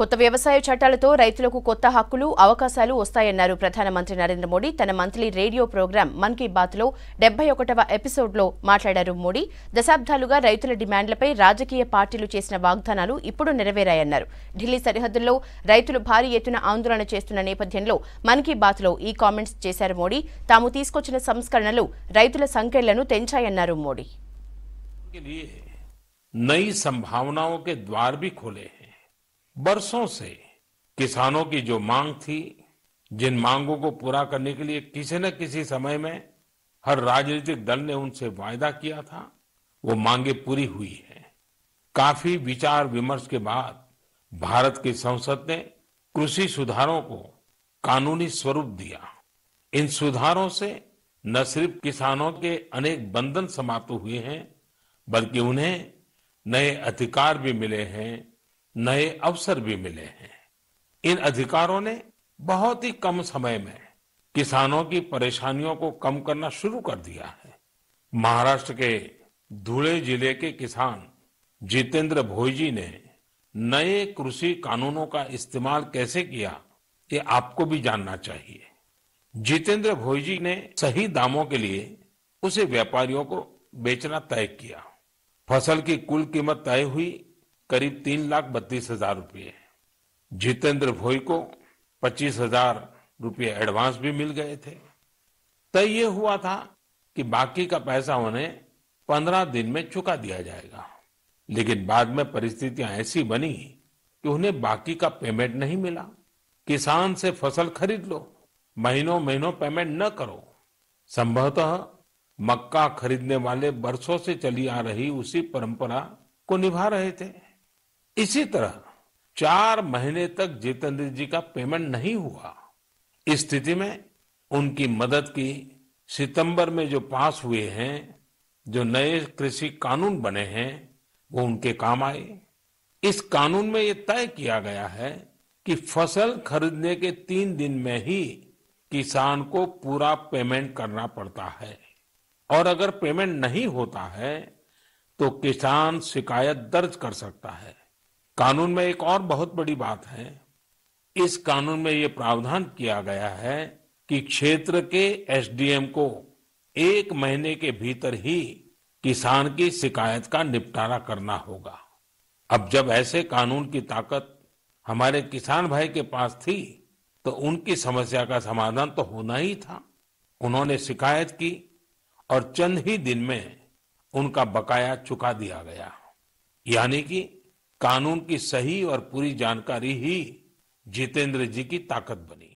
కొత్త వ్యవసాయ చట్టాలతో రైతులకు కొత్త హక్కులు అవకాశాలు వస్తాయన్నారు ప్రధానమంత్రి నరేంద్ర మోడీ తన మంత్లీ రేడియో ప్రోగ్రాం మన్ కీ బాత్లో డెబ్బై ఒకటవ ఎపిసోడ్లో మాట్లాడారు మోడీ దశాబ్దాలుగా రైతుల డిమాండ్లపై రాజకీయ పార్టీలు చేసిన వాగ్దానాలు ఇప్పుడు నెరవేరాయన్నారు ఢిల్లీ సరిహద్దుల్లో రైతులు భారీ ఎత్తున ఆందోళన చేస్తున్న నేపథ్యంలో మన్ కీ బాత్లో ఈ కామెంట్స్ చేశారు మోడీ తాము తీసుకొచ్చిన సంస్కరణలు రైతుల సంఖ్యలను తెంచాయన్నారు మోడీ నई बरसों से किसानों की जो मांग थी जिन मांगों को पूरा करने के लिए किसी न किसी समय में हर राजनीतिक दल ने उनसे वायदा किया था वो मांगे पूरी हुई है काफी विचार विमर्श के बाद भारत की संसद ने कृषि सुधारों को कानूनी स्वरूप दिया इन सुधारों से न सिर्फ किसानों के अनेक बंधन समाप्त हुए हैं बल्कि उन्हें नए अधिकार भी मिले हैं नए अवसर भी मिले हैं इन अधिकारों ने बहुत ही कम समय में किसानों की परेशानियों को कम करना शुरू कर दिया है महाराष्ट्र के धुले जिले के किसान जितेंद्र भोईजी ने नए कृषि कानूनों का इस्तेमाल कैसे किया ये आपको भी जानना चाहिए जितेंद्र भोईजी ने सही दामों के लिए उसे व्यापारियों को बेचना तय किया फसल की कुल कीमत तय हुई करीब तीन लाख बत्तीस हजार रूपये जितेंद्र भोई को पच्चीस हजार रूपये एडवांस भी मिल गए थे तय ये हुआ था कि बाकी का पैसा उन्हें पंद्रह दिन में चुका दिया जाएगा लेकिन बाद में परिस्थितियां ऐसी बनी कि उन्हें बाकी का पेमेंट नहीं मिला किसान से फसल खरीद लो महीनों महीनों पेमेंट न करो संभवतः मक्का खरीदने वाले बरसों से चली आ रही उसी परंपरा को निभा रहे थे इसी तरह चार महीने तक जितेंद्र जी का पेमेंट नहीं हुआ इस स्थिति में उनकी मदद की सितंबर में जो पास हुए हैं जो नए कृषि कानून बने हैं वो उनके काम आए इस कानून में ये तय किया गया है कि फसल खरीदने के तीन दिन में ही किसान को पूरा पेमेंट करना पड़ता है और अगर पेमेंट नहीं होता है तो किसान शिकायत दर्ज कर सकता है कानून में एक और बहुत बड़ी बात है इस कानून में ये प्रावधान किया गया है कि क्षेत्र के एसडीएम को एक महीने के भीतर ही किसान की शिकायत का निपटारा करना होगा अब जब ऐसे कानून की ताकत हमारे किसान भाई के पास थी तो उनकी समस्या का समाधान तो होना ही था उन्होंने शिकायत की और चंद ही दिन में उनका बकाया चुका दिया गया यानी कि कानून की सही और पूरी जानकारी ही जितेंद्र जी की ताकत बनी